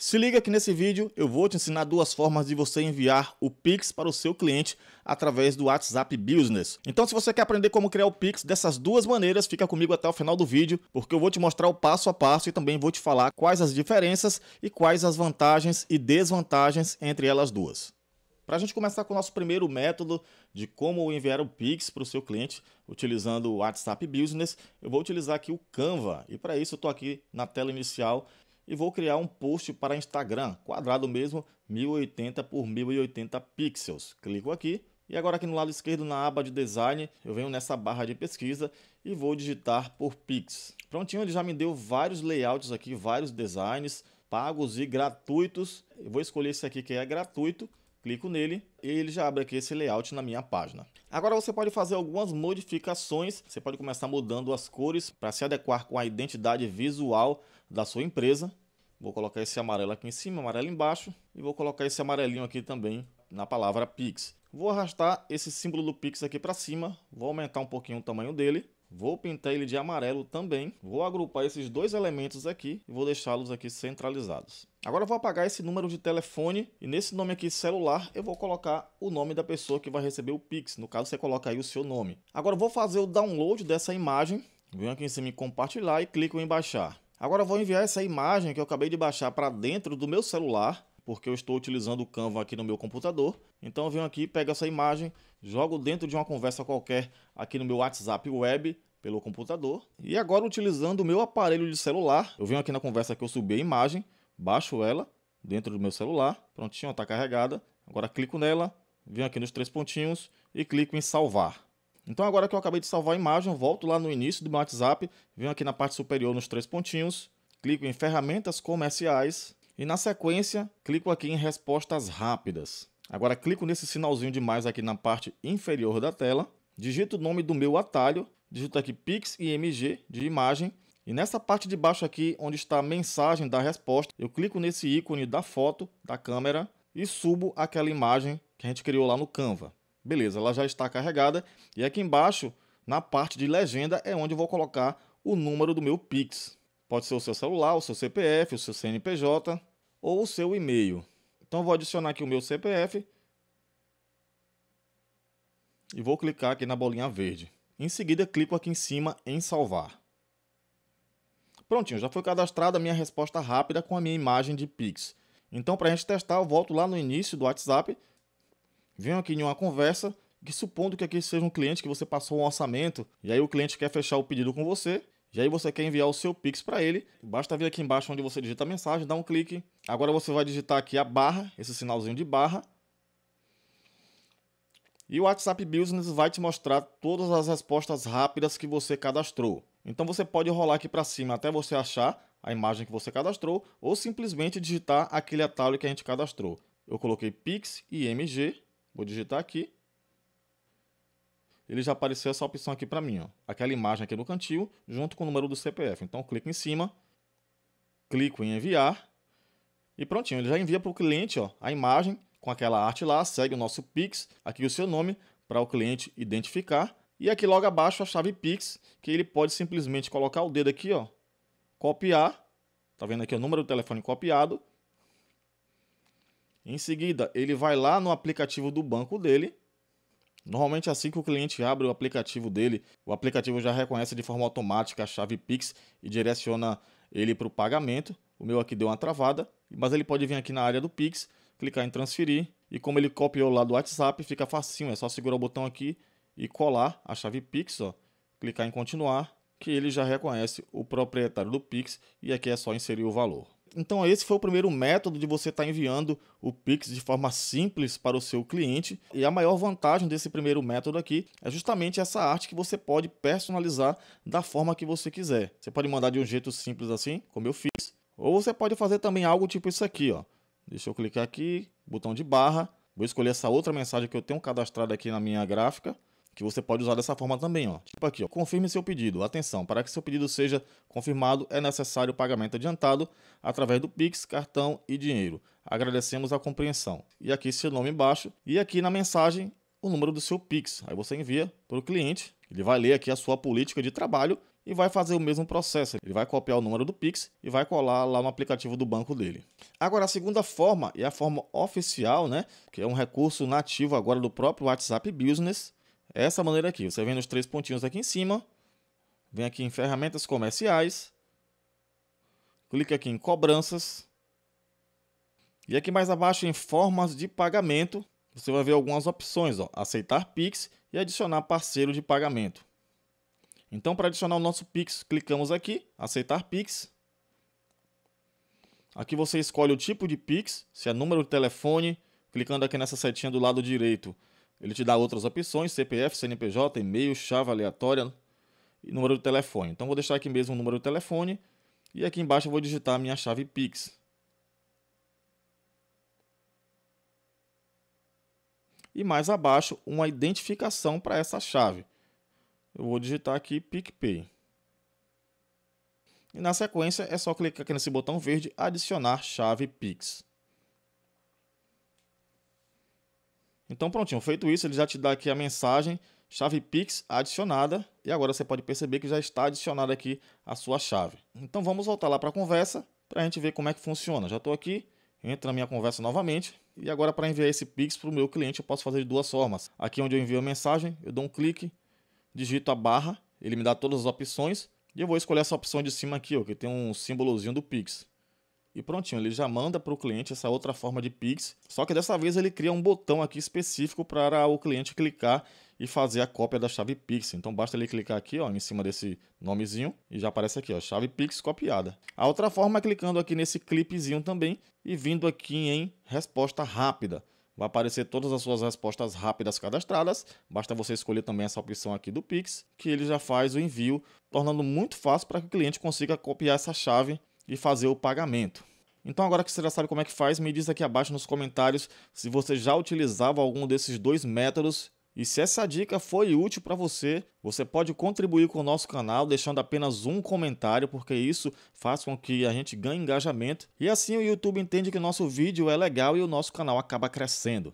Se liga que nesse vídeo eu vou te ensinar duas formas de você enviar o Pix para o seu cliente através do WhatsApp Business. Então se você quer aprender como criar o Pix dessas duas maneiras, fica comigo até o final do vídeo, porque eu vou te mostrar o passo a passo e também vou te falar quais as diferenças e quais as vantagens e desvantagens entre elas duas. Para a gente começar com o nosso primeiro método de como enviar o Pix para o seu cliente utilizando o WhatsApp Business, eu vou utilizar aqui o Canva. E para isso eu estou aqui na tela inicial e vou criar um post para Instagram, quadrado mesmo, 1080 por 1080 pixels. Clico aqui e agora aqui no lado esquerdo na aba de design, eu venho nessa barra de pesquisa e vou digitar por pix. Prontinho, ele já me deu vários layouts aqui, vários designs pagos e gratuitos. Eu vou escolher esse aqui que é gratuito clico nele e ele já abre aqui esse layout na minha página. Agora você pode fazer algumas modificações, você pode começar mudando as cores para se adequar com a identidade visual da sua empresa. Vou colocar esse amarelo aqui em cima, amarelo embaixo. E vou colocar esse amarelinho aqui também na palavra Pix. Vou arrastar esse símbolo do Pix aqui para cima. Vou aumentar um pouquinho o tamanho dele. Vou pintar ele de amarelo também. Vou agrupar esses dois elementos aqui e vou deixá-los aqui centralizados. Agora vou apagar esse número de telefone e nesse nome aqui celular eu vou colocar o nome da pessoa que vai receber o Pix. No caso você coloca aí o seu nome. Agora vou fazer o download dessa imagem. Venho aqui em cima em compartilhar e clico em baixar. Agora vou enviar essa imagem que eu acabei de baixar para dentro do meu celular, porque eu estou utilizando o Canva aqui no meu computador. Então eu venho aqui, pego essa imagem, jogo dentro de uma conversa qualquer aqui no meu WhatsApp web pelo computador. E agora utilizando o meu aparelho de celular, eu venho aqui na conversa que eu subi a imagem, baixo ela dentro do meu celular. Prontinho, está carregada. Agora clico nela, venho aqui nos três pontinhos e clico em salvar. Então agora que eu acabei de salvar a imagem, volto lá no início do meu WhatsApp, venho aqui na parte superior nos três pontinhos, clico em ferramentas comerciais e na sequência clico aqui em respostas rápidas. Agora clico nesse sinalzinho de mais aqui na parte inferior da tela, digito o nome do meu atalho, digito aqui Pix Img de imagem e nessa parte de baixo aqui onde está a mensagem da resposta, eu clico nesse ícone da foto da câmera e subo aquela imagem que a gente criou lá no Canva. Beleza, ela já está carregada. E aqui embaixo, na parte de legenda, é onde eu vou colocar o número do meu Pix. Pode ser o seu celular, o seu CPF, o seu CNPJ ou o seu e-mail. Então vou adicionar aqui o meu CPF e vou clicar aqui na bolinha verde. Em seguida, clico aqui em cima em salvar. Prontinho, já foi cadastrada a minha resposta rápida com a minha imagem de Pix. Então, para a gente testar, eu volto lá no início do WhatsApp venham aqui em uma conversa que supondo que aqui seja um cliente que você passou um orçamento, e aí o cliente quer fechar o pedido com você, e aí você quer enviar o seu Pix para ele, basta vir aqui embaixo onde você digita a mensagem, dá um clique. Agora você vai digitar aqui a barra, esse sinalzinho de barra. E o WhatsApp Business vai te mostrar todas as respostas rápidas que você cadastrou. Então você pode rolar aqui para cima até você achar a imagem que você cadastrou ou simplesmente digitar aquele atalho que a gente cadastrou. Eu coloquei Pix e MG Vou digitar aqui. Ele já apareceu essa opção aqui para mim, ó. aquela imagem aqui no cantinho, junto com o número do CPF. Então, clico em cima, clico em enviar e prontinho. Ele já envia para o cliente ó, a imagem com aquela arte lá, segue o nosso Pix, aqui o seu nome, para o cliente identificar. E aqui logo abaixo a chave Pix, que ele pode simplesmente colocar o dedo aqui, ó, copiar, tá vendo aqui o número do telefone copiado, em seguida, ele vai lá no aplicativo do banco dele. Normalmente, assim que o cliente abre o aplicativo dele, o aplicativo já reconhece de forma automática a chave Pix e direciona ele para o pagamento. O meu aqui deu uma travada, mas ele pode vir aqui na área do Pix, clicar em transferir e como ele copiou lá do WhatsApp, fica facinho, é só segurar o botão aqui e colar a chave Pix, ó, clicar em continuar, que ele já reconhece o proprietário do Pix e aqui é só inserir o valor. Então, esse foi o primeiro método de você estar tá enviando o Pix de forma simples para o seu cliente. E a maior vantagem desse primeiro método aqui é justamente essa arte que você pode personalizar da forma que você quiser. Você pode mandar de um jeito simples assim, como eu fiz, ou você pode fazer também algo tipo isso aqui, ó. Deixa eu clicar aqui, botão de barra, vou escolher essa outra mensagem que eu tenho cadastrada aqui na minha gráfica que você pode usar dessa forma também, ó. Tipo aqui, ó, confirme seu pedido. Atenção, para que seu pedido seja confirmado, é necessário o pagamento adiantado através do Pix, cartão e dinheiro. Agradecemos a compreensão. E aqui seu nome embaixo e aqui na mensagem o número do seu Pix. Aí você envia para o cliente, ele vai ler aqui a sua política de trabalho e vai fazer o mesmo processo. Ele vai copiar o número do Pix e vai colar lá no aplicativo do banco dele. Agora, a segunda forma, e a forma oficial, né, que é um recurso nativo agora do próprio WhatsApp Business, essa maneira aqui, você vem nos três pontinhos aqui em cima, vem aqui em ferramentas comerciais, clica aqui em cobranças, e aqui mais abaixo em formas de pagamento, você vai ver algumas opções, ó, aceitar Pix e adicionar parceiro de pagamento. Então, para adicionar o nosso Pix, clicamos aqui, aceitar Pix. Aqui você escolhe o tipo de Pix, se é número de telefone, clicando aqui nessa setinha do lado direito. Ele te dá outras opções: CPF, CNPJ, e-mail, chave aleatória e número de telefone. Então vou deixar aqui mesmo o número de telefone e aqui embaixo eu vou digitar a minha chave Pix. E mais abaixo, uma identificação para essa chave. Eu vou digitar aqui PicPay. E na sequência é só clicar aqui nesse botão verde adicionar chave Pix. Então prontinho, feito isso, ele já te dá aqui a mensagem chave Pix adicionada e agora você pode perceber que já está adicionada aqui a sua chave. Então vamos voltar lá para a conversa para a gente ver como é que funciona. Já estou aqui, entra na minha conversa novamente e agora para enviar esse Pix para o meu cliente eu posso fazer de duas formas. Aqui onde eu envio a mensagem, eu dou um clique, digito a barra, ele me dá todas as opções e eu vou escolher essa opção de cima aqui, ó, que tem um símbolozinho do Pix e prontinho, ele já manda para o cliente essa outra forma de Pix, só que dessa vez ele cria um botão aqui específico para o cliente clicar e fazer a cópia da chave Pix. Então basta ele clicar aqui ó, em cima desse nomezinho e já aparece aqui, ó, chave Pix copiada. A outra forma é clicando aqui nesse clipezinho também e vindo aqui em resposta rápida. Vai aparecer todas as suas respostas rápidas cadastradas. Basta você escolher também essa opção aqui do Pix, que ele já faz o envio, tornando muito fácil para que o cliente consiga copiar essa chave e fazer o pagamento. Então, agora que você já sabe como é que faz, me diz aqui abaixo nos comentários se você já utilizava algum desses dois métodos e se essa dica foi útil para você, você pode contribuir com o nosso canal deixando apenas um comentário, porque isso faz com que a gente ganhe engajamento e assim o YouTube entende que o nosso vídeo é legal e o nosso canal acaba crescendo.